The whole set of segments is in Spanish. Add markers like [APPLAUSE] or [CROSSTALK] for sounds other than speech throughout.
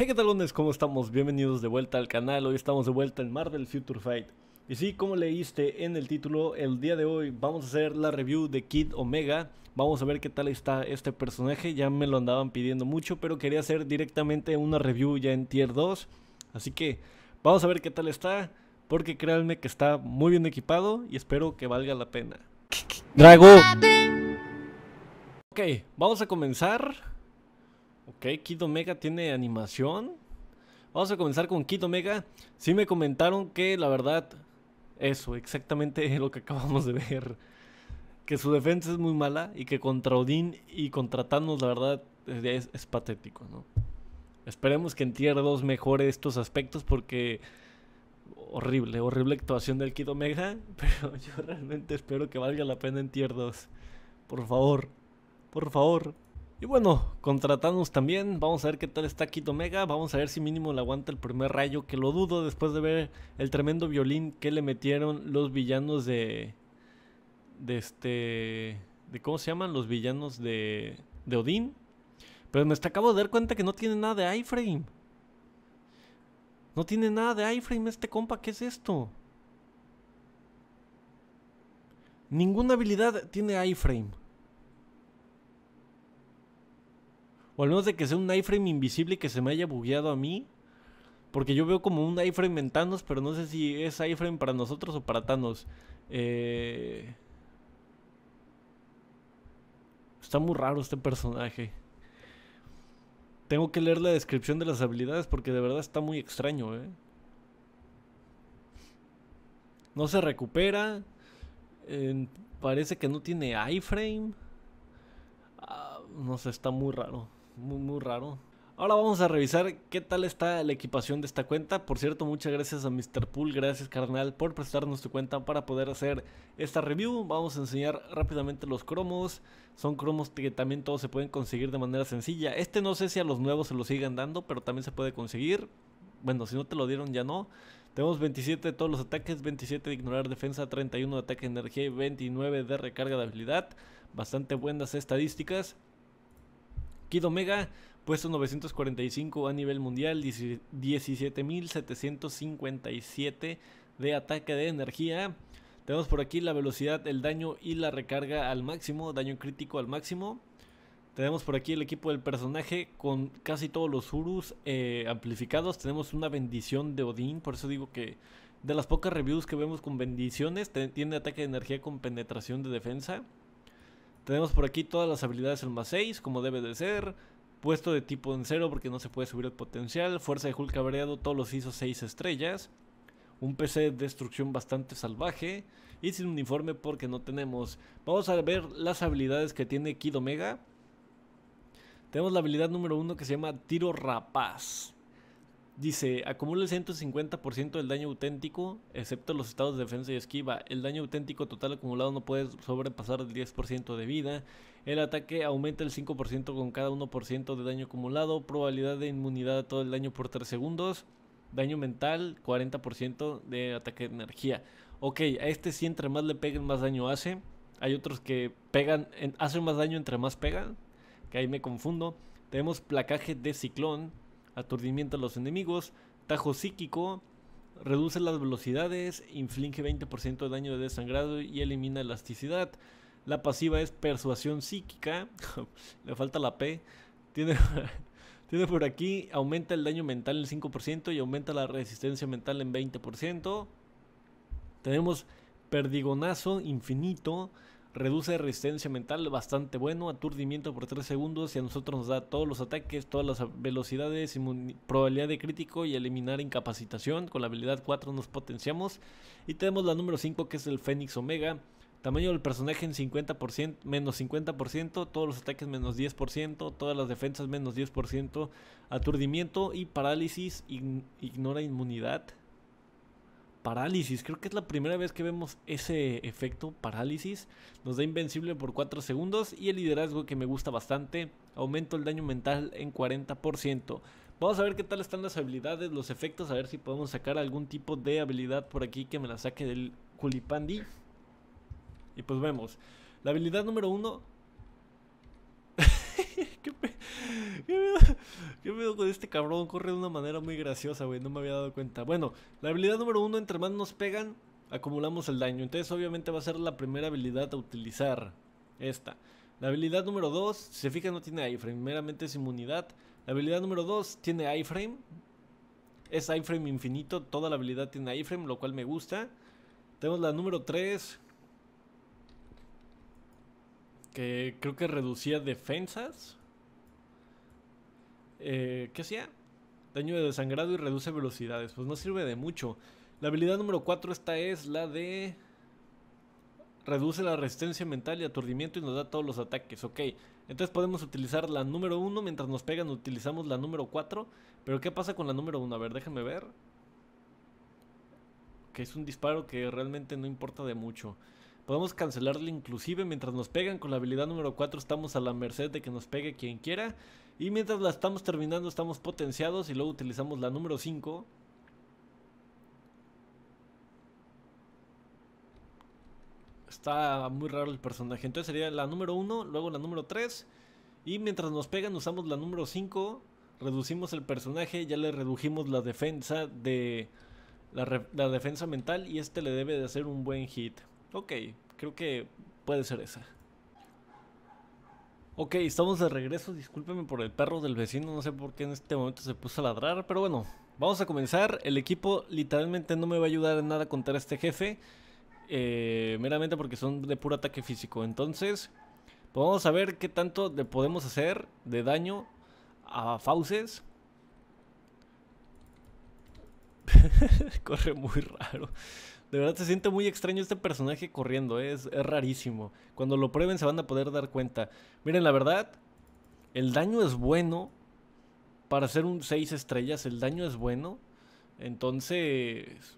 Hey, ¿qué talones? ¿Cómo estamos? Bienvenidos de vuelta al canal. Hoy estamos de vuelta en Marvel Future Fight. Y sí, como leíste en el título, el día de hoy vamos a hacer la review de Kid Omega. Vamos a ver qué tal está este personaje. Ya me lo andaban pidiendo mucho, pero quería hacer directamente una review ya en Tier 2. Así que vamos a ver qué tal está, porque créanme que está muy bien equipado y espero que valga la pena. ¡Drago! Ok, vamos a comenzar. Ok, Kid Omega tiene animación. Vamos a comenzar con Kid Omega. Sí me comentaron que la verdad, eso, exactamente [LAUGHS] lo que acabamos de ver. Que su defensa es muy mala y que contra Odín y contra Thanos, la verdad, es, es patético, ¿no? Esperemos que en Tier 2 mejore estos aspectos porque horrible, horrible actuación del Kid Omega, [LAUGHS] pero yo realmente espero que valga la pena en Tier 2. Por favor, por favor. Y bueno, contratamos también, vamos a ver qué tal está Kito Omega, vamos a ver si mínimo le aguanta el primer rayo, que lo dudo después de ver el tremendo violín que le metieron los villanos de... de este... de cómo se llaman los villanos de... de Odín. Pero me acabo de dar cuenta que no tiene nada de iframe. No tiene nada de iframe este compa, ¿qué es esto? Ninguna habilidad tiene iframe. O al menos de que sea un iframe invisible que se me haya bugueado a mí. Porque yo veo como un iframe en Thanos, pero no sé si es iframe para nosotros o para Thanos. Eh, está muy raro este personaje. Tengo que leer la descripción de las habilidades porque de verdad está muy extraño, ¿eh? No se recupera. parece que no tiene iframe. Ah, no sé, está muy raro muy, raro. Ahora vamos a revisar qué tal está la equipación de esta cuenta. Por cierto, muchas gracias a Mr. Pool, gracias carnal por prestarnos tu cuenta para poder hacer esta review. Vamos a enseñar rápidamente los cromos. Son cromos que también todos se pueden conseguir de manera sencilla. Este no sé si a los nuevos se lo sigan dando, pero también se puede conseguir. Bueno, si no te lo dieron ya no. Tenemos 27 de todos los ataques, 27 de ignorar defensa, 31 de ataque de energía y 29 de recarga de habilidad. Bastante buenas estadísticas. Kid Omega, puesto 945 a nivel mundial, 17.757 de ataque de energía. Tenemos por aquí la velocidad, el daño y la recarga al máximo, daño crítico al máximo. Tenemos por aquí el equipo del personaje con casi todos los Urus eh, amplificados. Tenemos una bendición de Odín, por eso digo que de las pocas reviews que vemos con bendiciones, tiene ataque de energía con penetración de defensa. Tenemos por aquí todas las habilidades al más 6, como debe de ser. Puesto de tipo en 0 porque no se puede subir el potencial. Fuerza de Hulk cabreado, todos los hizo 6 estrellas. Un PC de destrucción bastante salvaje. Y sin uniforme porque no tenemos. Vamos a ver las habilidades que tiene Kid Omega. Tenemos la habilidad número 1 que se llama Tiro Rapaz. Dice, acumula el 150% del daño auténtico, excepto los estados de defensa y esquiva. El daño auténtico total acumulado no puede sobrepasar el 10% de vida. El ataque aumenta el 5% con cada 1% de daño acumulado. Probabilidad de inmunidad a todo el daño por 3 segundos. Daño mental, 40% de ataque de energía. Ok, a este sí entre más le peguen más daño hace. Hay otros que pegan, hacen más daño entre más pegan. Que ahí me confundo. Tenemos placaje de ciclón aturdimiento a los enemigos, tajo psíquico, reduce las velocidades, inflige 20% de daño de desangrado y elimina elasticidad. La pasiva es persuasión psíquica, [LAUGHS] le falta la P. Tiene, [LAUGHS] tiene por aquí, aumenta el daño mental en 5% y aumenta la resistencia mental en 20%. Tenemos perdigonazo infinito, Reduce resistencia mental, bastante bueno. Aturdimiento por 3 segundos y a nosotros nos da todos los ataques, todas las velocidades, probabilidad de crítico y eliminar incapacitación. Con la habilidad 4 nos potenciamos. Y tenemos la número 5 que es el Fénix Omega. Tamaño del personaje en 50%, menos 50%, todos los ataques menos 10%, todas las defensas menos 10%, aturdimiento y parálisis, ignora inmunidad, parálisis. Creo que es la primera vez que vemos ese efecto parálisis. Nos da invencible por 4 segundos y el liderazgo que me gusta bastante. Aumento el daño mental en 40%. Vamos a ver qué tal están las habilidades, los efectos, a ver si podemos sacar algún tipo de habilidad por aquí que me la saque del culipandi. Y pues vemos. La habilidad número 1... [LAUGHS] ¿Qué yo me con este cabrón? Corre de una manera muy graciosa, güey. No me había dado cuenta. Bueno, la habilidad número uno, entre más nos pegan, acumulamos el daño. Entonces, obviamente, va a ser la primera habilidad a utilizar. Esta. La habilidad número dos, si se fijan, no tiene iframe. Meramente es inmunidad. La habilidad número dos tiene iframe. Es iframe infinito. Toda la habilidad tiene iframe, lo cual me gusta. Tenemos la número 3. Que creo que reducía defensas. Eh, ¿Qué hacía? Daño de desangrado y reduce velocidades. Pues no sirve de mucho. La habilidad número 4 esta es la de... Reduce la resistencia mental y aturdimiento y nos da todos los ataques. Ok, entonces podemos utilizar la número 1. Mientras nos pegan utilizamos la número 4. Pero ¿qué pasa con la número 1? A ver, déjenme ver. Que es un disparo que realmente no importa de mucho. Podemos cancelarle inclusive mientras nos pegan. Con la habilidad número 4 estamos a la merced de que nos pegue quien quiera. Y mientras la estamos terminando, estamos potenciados y luego utilizamos la número 5. Está muy raro el personaje. Entonces sería la número 1, luego la número 3. Y mientras nos pegan usamos la número 5. Reducimos el personaje, ya le redujimos la defensa de... La, defensa mental y este le debe de hacer un buen hit. Ok, creo que puede ser esa. Ok, estamos de regreso. Discúlpeme por el perro del vecino. No sé por qué en este momento se puso a ladrar. Pero bueno, vamos a comenzar. El equipo literalmente no me va a ayudar en nada contra este jefe. Eh, meramente porque son de puro ataque físico. Entonces, pues vamos a ver qué tanto le podemos hacer de daño a Fauces. [LAUGHS] Corre muy raro. De verdad se siente muy extraño este personaje corriendo, ¿eh? es, rarísimo. Cuando lo prueben se van a poder dar cuenta. Miren, la verdad, el daño es bueno. Para hacer un 6 estrellas, el daño es bueno. Entonces,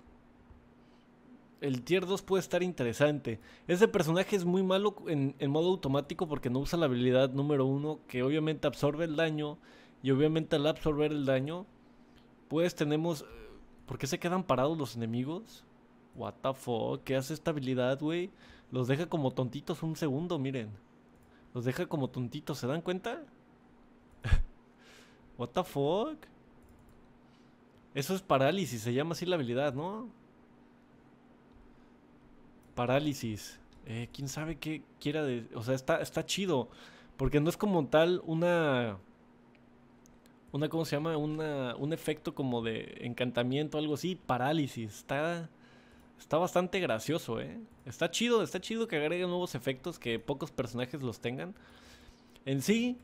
el tier 2 puede estar interesante. Ese personaje es muy malo en, en, modo automático porque no usa la habilidad número 1 que obviamente absorbe el daño y obviamente al absorber el daño pues tenemos... ¿Por qué se quedan parados los enemigos? What the fuck, ¿qué hace esta habilidad, güey? Los deja como tontitos un segundo, miren. Los deja como tontitos, ¿se dan cuenta? [LAUGHS] What the fuck? Eso es parálisis, se llama así la habilidad, ¿no? Parálisis. Eh, ¿Quién sabe qué quiera de... O sea, está, está chido. Porque no es como tal una... Una, ¿cómo se llama? Una, un efecto como de encantamiento, o algo así. Parálisis. Está... Está bastante gracioso, ¿eh? Está chido, está chido que agreguen nuevos efectos que pocos personajes los tengan. En sí,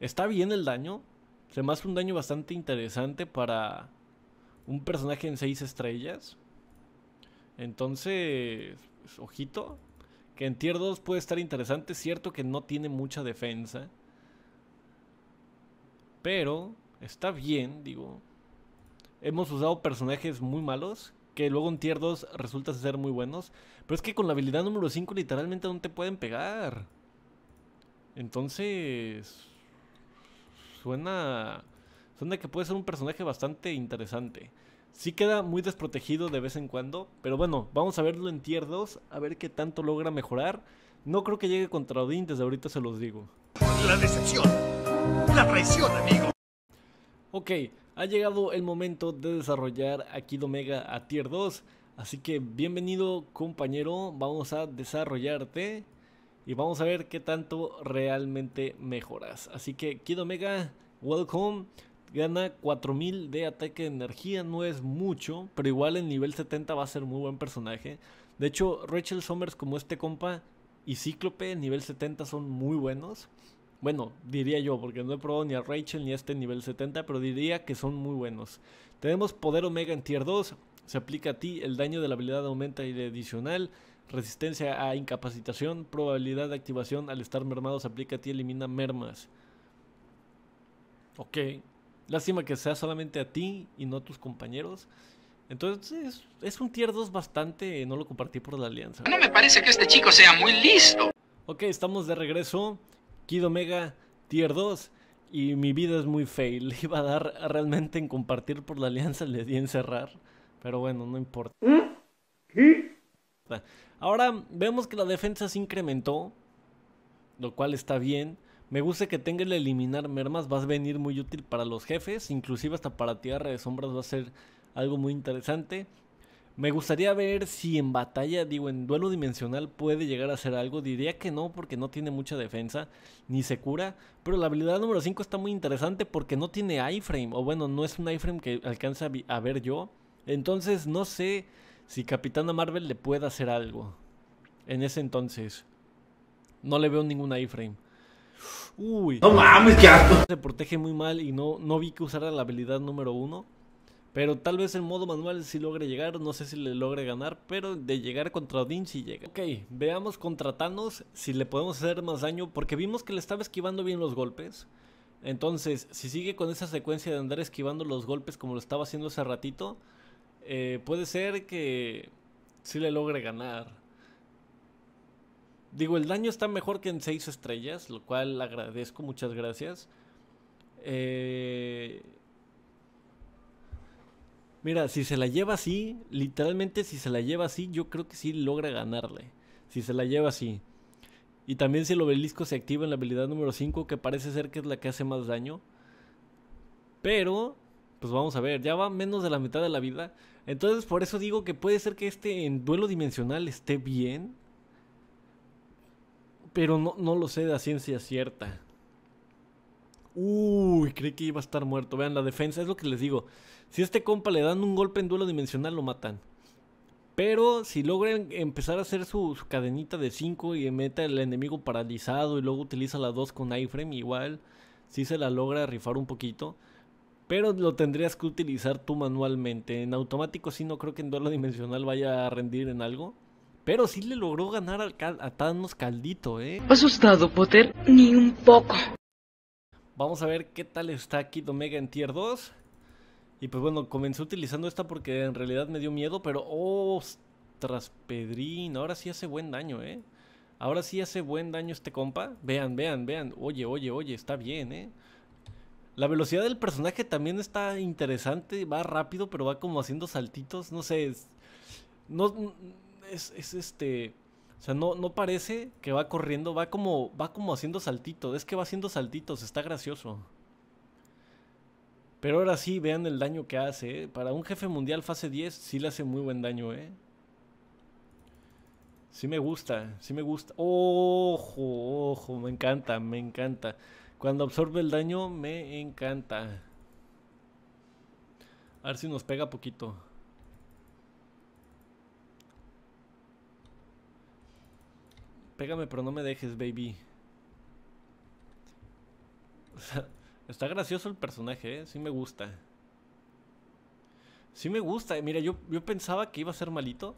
está bien el daño. Se me hace un daño bastante interesante para un personaje en 6 estrellas. Entonces, pues, ojito, que en tier 2 puede estar interesante. Cierto que no tiene mucha defensa. Pero está bien, digo. Hemos usado personajes muy malos que luego en tier 2 resulta ser muy buenos. Pero es que con la habilidad número 5 literalmente no te pueden pegar. Entonces... Suena... Suena que puede ser un personaje bastante interesante. Sí queda muy desprotegido de vez en cuando. Pero bueno, vamos a verlo en tier 2. A ver qué tanto logra mejorar. No creo que llegue contra Odin, desde ahorita se los digo. La decepción. La traición, amigo. Ok, ha llegado el momento de desarrollar a Kid Omega a Tier 2, así que bienvenido compañero, vamos a desarrollarte y vamos a ver qué tanto realmente mejoras. Así que Kid Omega, welcome, gana 4000 de ataque de energía, no es mucho, pero igual en nivel 70 va a ser muy buen personaje. De hecho, Rachel Summers como este compa y Cíclope en nivel 70 son muy buenos. Bueno, diría yo, porque no he probado ni a Rachel ni a este nivel 70, pero diría que son muy buenos. Tenemos poder omega en tier 2, se aplica a ti, el daño de la habilidad aumenta y de adicional, resistencia a incapacitación, probabilidad de activación al estar mermado se aplica a ti, elimina mermas. Ok, lástima que sea solamente a ti y no a tus compañeros. Entonces, es un tier 2 bastante, no lo compartí por la alianza. No me parece que este chico sea muy listo. Ok, estamos de regreso. Kid Omega Tier 2 y mi vida es muy fail. [LAUGHS] Iba a dar realmente en compartir por la alianza, le di encerrar. Pero bueno, no importa. ¿Eh? Ahora vemos que la defensa se incrementó, lo cual está bien. Me gusta que tenga el eliminar mermas, va a venir muy útil para los jefes, inclusive hasta para tierra de sombras va a ser algo muy interesante. Me gustaría ver si en batalla, digo, en duelo dimensional puede llegar a hacer algo. Diría que no, porque no tiene mucha defensa, ni se cura. Pero la habilidad número 5 está muy interesante porque no tiene iframe. O bueno, no es un iframe que alcanza a ver yo. Entonces no sé si Capitana Marvel le puede hacer algo. En ese entonces. No le veo ningún iframe. Uy. No mames, qué asco. Se protege muy mal y no, no vi que usara la habilidad número 1. Pero tal vez el modo manual sí logre llegar, no sé si le logre ganar, pero de llegar contra Odin sí llega. Ok, veamos contra Thanos si le podemos hacer más daño, porque vimos que le estaba esquivando bien los golpes. Entonces, si sigue con esa secuencia de andar esquivando los golpes como lo estaba haciendo hace ratito, eh, puede ser que sí le logre ganar. Digo, el daño está mejor que en 6 estrellas, lo cual agradezco, muchas gracias. Eh Mira, si se la lleva así, literalmente si se la lleva así, yo creo que sí logra ganarle. Si se la lleva así. Y también si el obelisco se activa en la habilidad número 5, que parece ser que es la que hace más daño. Pero, pues vamos a ver, ya va menos de la mitad de la vida. Entonces por eso digo que puede ser que este en duelo dimensional esté bien. Pero no, lo sé de ciencia cierta. Uh, Uy, creí que iba a estar muerto. Vean, la defensa, es lo que les digo. Si a este compa le dan un golpe en duelo dimensional, lo matan. Pero si logran empezar a hacer su, cadenita de 5 y mete al enemigo paralizado y luego utiliza la 2 con iframe, igual si se la logra rifar un poquito. Pero lo tendrías que utilizar tú manualmente. En automático sí no creo que en duelo dimensional vaya a rendir en algo. Pero sí le logró ganar a Thanos caldito, ¿eh? ¿Asustado, Potter? Ni un poco. Vamos a ver qué tal está aquí Omega en tier 2. Y pues bueno, comencé utilizando esta porque en realidad me dio miedo, pero ¡oh! Pedrín, ahora sí hace buen daño, ¿eh? Ahora sí hace buen daño este compa. Vean, vean, vean. Oye, oye, oye, está bien, ¿eh? La velocidad del personaje también está interesante. Va rápido, pero va como haciendo saltitos. No sé, No... Es, es este... O sea, no, parece que va corriendo, va como, va como haciendo saltitos. Es que va haciendo saltitos, está gracioso. Pero ahora sí, vean el daño que hace. ¿eh? Para un jefe mundial fase 10, sí le hace muy buen daño, ¿eh? Sí me gusta, sí me gusta. ¡Ojo, ojo! Me encanta, me encanta. Cuando absorbe el daño, me encanta. A ver si nos pega poquito. Pégame, pero no me dejes, baby. está gracioso el personaje, ¿eh? Sí me gusta. Sí me gusta. Mira, yo, yo pensaba que iba a ser malito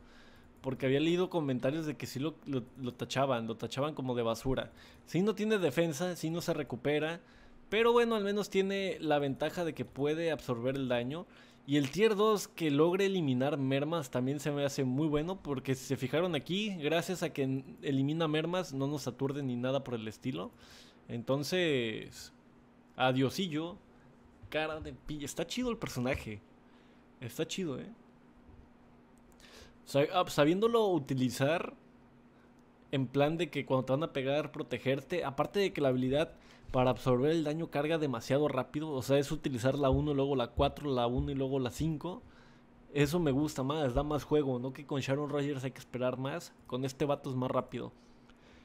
porque había leído comentarios de que sí lo, lo, tachaban, lo tachaban como de basura. Sí no tiene defensa, sí no se recupera, pero bueno, al menos tiene la ventaja de que puede absorber el daño y el tier 2 que logre eliminar mermas también se me hace muy bueno porque si se fijaron aquí, gracias a que elimina mermas no nos aturde ni nada por el estilo. Entonces, adiosillo, cara de pilla. Está chido el personaje. Está chido, ¿eh? Ah, sabiéndolo utilizar en plan de que cuando te van a pegar, protegerte, aparte de que la habilidad para absorber el daño carga demasiado rápido. O sea, es utilizar la 1, luego la 4, la 1 y luego la 5. Eso me gusta más, da más juego, ¿no? Que con Sharon Rogers hay que esperar más. Con este vato es más rápido.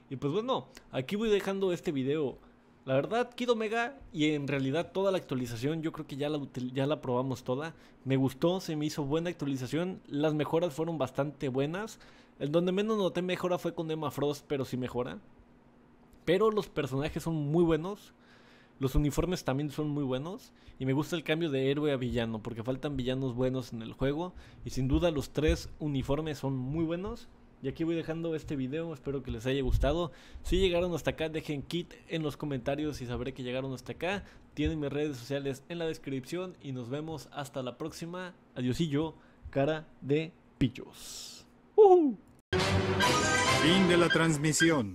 Y pues bueno, aquí voy dejando este video. La verdad, Kid mega y en realidad toda la actualización, yo creo que ya la, ya la probamos toda. Me gustó, se me hizo buena actualización. Las mejoras fueron bastante buenas. El donde menos noté mejora fue con Emma Frost, pero sí mejora. Pero los personajes son muy buenos. Los uniformes también son muy buenos. Y me gusta el cambio de héroe a villano. Porque faltan villanos buenos en el juego. Y sin duda los tres uniformes son muy buenos. Y aquí voy dejando este video, espero que les haya gustado. Si llegaron hasta acá, dejen kit en los comentarios y sabré que llegaron hasta acá. Tienen mis redes sociales en la descripción y nos vemos hasta la próxima. Adiosillo, cara de pillos. Fin de la transmisión.